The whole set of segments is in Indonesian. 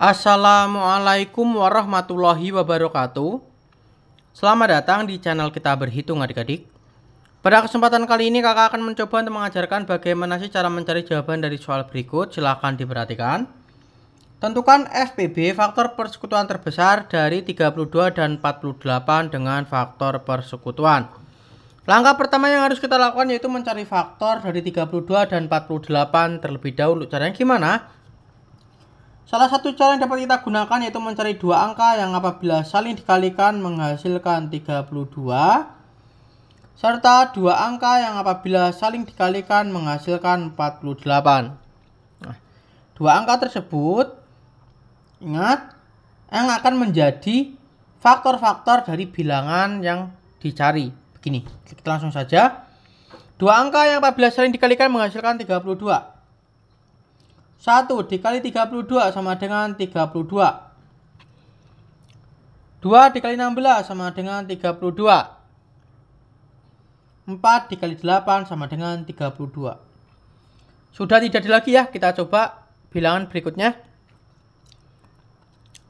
Assalamualaikum warahmatullahi wabarakatuh Selamat datang di channel kita berhitung adik-adik Pada kesempatan kali ini kakak akan mencoba untuk mengajarkan bagaimana sih cara mencari jawaban dari soal berikut Silahkan diperhatikan Tentukan FPB faktor persekutuan terbesar dari 32 dan 48 dengan faktor persekutuan Langkah pertama yang harus kita lakukan yaitu mencari faktor dari 32 dan 48 terlebih dahulu Caranya gimana? Salah satu cara yang dapat kita gunakan yaitu mencari dua angka yang apabila saling dikalikan menghasilkan 32 serta dua angka yang apabila saling dikalikan menghasilkan 48. Nah, dua angka tersebut ingat yang akan menjadi faktor-faktor dari bilangan yang dicari. Begini, kita langsung saja. Dua angka yang apabila saling dikalikan menghasilkan 32 1 dikali 32 sama dengan 32. 2 dikali 16 sama dengan 32. 4 dikali 8 sama dengan 32. Sudah tidak ada lagi ya, kita coba bilangan berikutnya.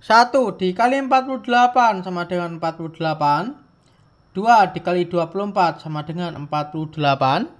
1 dikali 48 sama dengan 48. 2 dikali 24 sama dengan 48.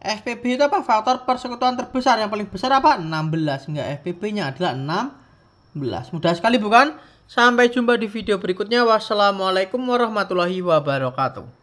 FPB itu apa? Faktor persekutuan terbesar yang paling besar apa? 16. Enggak, FPB-nya adalah 16. Mudah sekali bukan? Sampai jumpa di video berikutnya. Wassalamualaikum warahmatullahi wabarakatuh.